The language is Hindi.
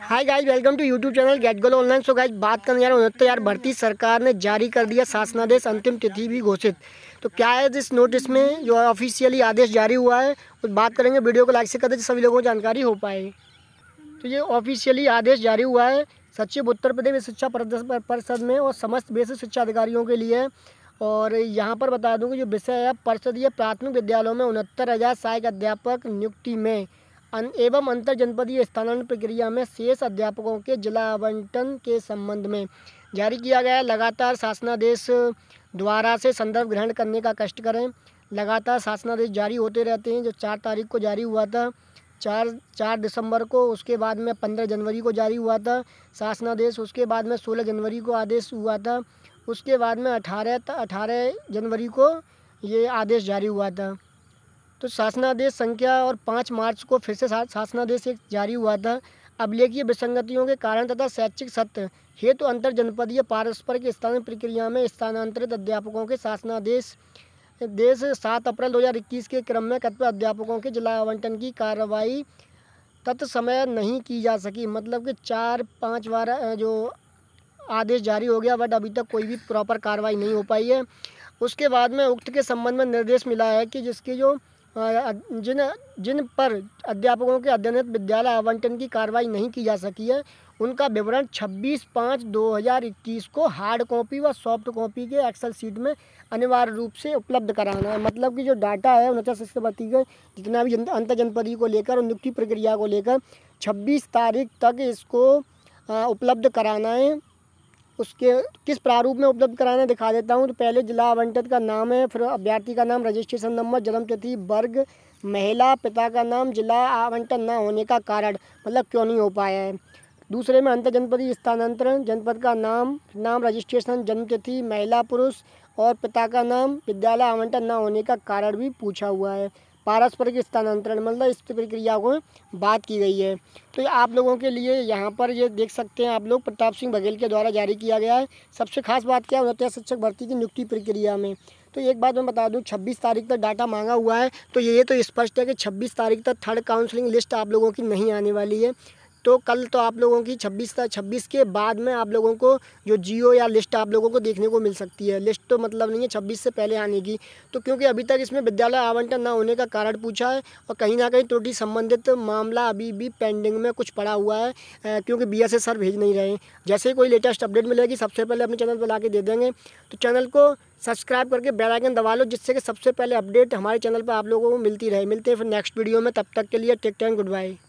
hi guys welcome to YouTube channel get goal online so guys बात करने जा रहे उनहत्तर यार भर्ती सरकार ने जारी कर दिया शासनादेश अंतिम तिथि भी घोषित तो क्या है इस नोटिस में जो ऑफिशियली आदेश जारी हुआ है उस बात करेंगे वीडियो को लाइक से कर दे सभी लोगों को जानकारी हो पाए तो ये ऑफिशियली आदेश जारी हुआ है सचिव उत्तर प्रदेश शिक्षा परिषद में और समस्त बेसिक शिक्षा अधिकारियों के लिए और यहाँ पर बता दूँ कि जो विषय है परिषदीय प्राथमिक विद्यालयों में उनहत्तर हज़ार सहायक अध्यापक नियुक्ति में अन एवं अंतर जनपदीय स्थानांतरण प्रक्रिया में शेष अध्यापकों के जिला आवंटन के संबंध में जारी किया गया लगातार शासनादेश द्वारा से संदर्भ ग्रहण करने का कष्ट करें लगातार शासनादेश जारी होते रहते हैं जो चार तारीख को जारी हुआ था चार चार दिसंबर को उसके बाद में पंद्रह जनवरी को जारी हुआ था शासनादेश उसके बाद में सोलह जनवरी को आदेश हुआ था उसके बाद में अठारह अठारह जनवरी को ये आदेश जारी हुआ था तो शासनादेश संख्या और पाँच मार्च को फिर से शासनादेश एक जारी हुआ था अभिलेखीय विसंगतियों के कारण तथा शैक्षिक सत्र हेतु तो अंतर जनपदीय पारस्परिक स्थान प्रक्रिया में स्थानांतरित अध्यापकों के शासनादेश देश सात अप्रैल 2021 के क्रम में कतिपय अध्यापकों के जिला आवंटन की कार्रवाई तत्समय नहीं की जा सकी मतलब कि चार पाँच बार जो आदेश जारी हो गया बट अभी तक कोई भी प्रॉपर कार्रवाई नहीं हो पाई है उसके बाद में उक्त के संबंध में निर्देश मिला है कि जिसकी जो जिन जिन पर अध्यापकों के अध्ययनित विद्यालय आवंटन की कार्रवाई नहीं की जा सकी है उनका विवरण 26 पाँच 2021 को हार्ड कॉपी व सॉफ्ट कॉपी के एक्सेल सीट में अनिवार्य रूप से उपलब्ध कराना है मतलब कि जो डाटा है उनचास के जितना भी अंत जनपदी को लेकर और नियुक्ति प्रक्रिया को लेकर 26 तारीख तक इसको उपलब्ध कराना है उसके किस प्रारूप में उपलब्ध कराना दिखा देता हूँ तो पहले जिला आवंटित का नाम है फिर अभ्यर्थी का नाम रजिस्ट्रेशन नंबर जन्म तिथि वर्ग महिला पिता का नाम जिला आवंटन ना होने का कारण मतलब क्यों नहीं हो पाया है दूसरे में अंतर जनपदीय स्थानांतरण जनपद का नाम नाम रजिस्ट्रेशन जन्म तिथि महिला पुरुष और पिता का नाम विद्यालय आवंटन ना होने का कारण भी पूछा हुआ है पारस्परिक स्थानांतरण मतलब इस प्रक्रिया को बात की गई है तो आप लोगों के लिए यहाँ पर ये देख सकते हैं आप लोग प्रताप सिंह बघेल के द्वारा जारी किया गया है सबसे खास बात क्या है शिक्षक भर्ती की नियुक्ति प्रक्रिया में तो एक बात मैं बता दूं 26 तारीख तक डाटा मांगा हुआ है तो ये तो स्पष्ट है कि 26 तारीख तक थर्ड काउंसलिंग लिस्ट आप लोगों की नहीं आने वाली है तो कल तो आप लोगों की छब्बीस था छब्बीस के बाद में आप लोगों को जो जियो या लिस्ट आप लोगों को देखने को मिल सकती है लिस्ट तो मतलब नहीं है छब्बीस से पहले आने की तो क्योंकि अभी तक इसमें विद्यालय आवंटन न होने का कारण पूछा है और कहीं ना कहीं त्रुटि संबंधित मामला अभी भी पेंडिंग में कुछ पड़ा हुआ है क्योंकि बी सर भेज नहीं रहे जैसे ही कोई लेटेस्ट अपडेट मिलेगी सबसे पहले अपने चैनल पर ला दे देंगे तो चैनल को सब्सक्राइब करके बेल आइकन दबा लो जिससे कि सबसे पहले अपडेट हमारे चैनल पर आप लोगों को मिलती रहे मिलते हैं फिर नेक्स्ट वीडियो में तब तक के लिए टेक टाइम गुड बाय